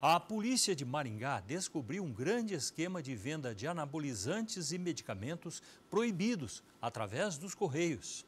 A polícia de Maringá descobriu um grande esquema de venda de anabolizantes e medicamentos proibidos através dos correios.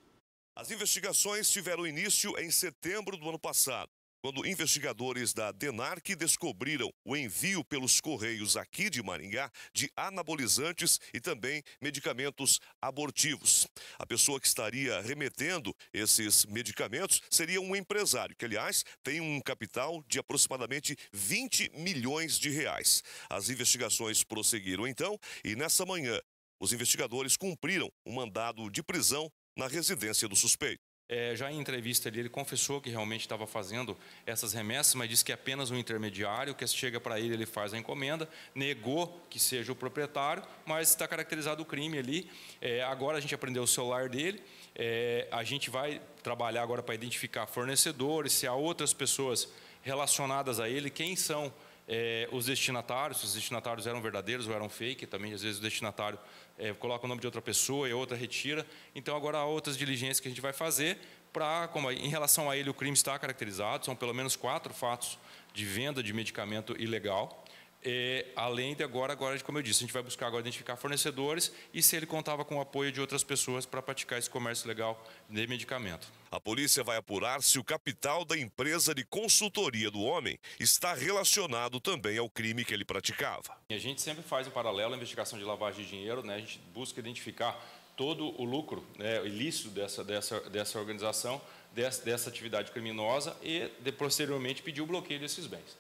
As investigações tiveram início em setembro do ano passado quando investigadores da DENARC descobriram o envio pelos correios aqui de Maringá de anabolizantes e também medicamentos abortivos. A pessoa que estaria remetendo esses medicamentos seria um empresário, que, aliás, tem um capital de aproximadamente 20 milhões de reais. As investigações prosseguiram então e nessa manhã os investigadores cumpriram um mandado de prisão na residência do suspeito. É, já em entrevista ali, ele confessou que realmente estava fazendo essas remessas, mas disse que é apenas um intermediário, que chega para ele, ele faz a encomenda, negou que seja o proprietário, mas está caracterizado o crime ali. É, agora a gente aprendeu o celular dele, é, a gente vai trabalhar agora para identificar fornecedores, se há outras pessoas relacionadas a ele, quem são é, os destinatários, se os destinatários eram verdadeiros ou eram fake, também às vezes o destinatário é, coloca o nome de outra pessoa e outra retira. Então agora há outras diligências que a gente vai fazer para, em relação a ele o crime está caracterizado, são pelo menos quatro fatos de venda de medicamento ilegal. É, além de agora, agora, como eu disse, a gente vai buscar agora identificar fornecedores e se ele contava com o apoio de outras pessoas para praticar esse comércio legal de medicamento. A polícia vai apurar se o capital da empresa de consultoria do homem está relacionado também ao crime que ele praticava. A gente sempre faz em paralelo a investigação de lavagem de dinheiro, né? a gente busca identificar todo o lucro né, ilícito dessa, dessa, dessa organização, dessa, dessa atividade criminosa e, de, posteriormente, pedir o bloqueio desses bens.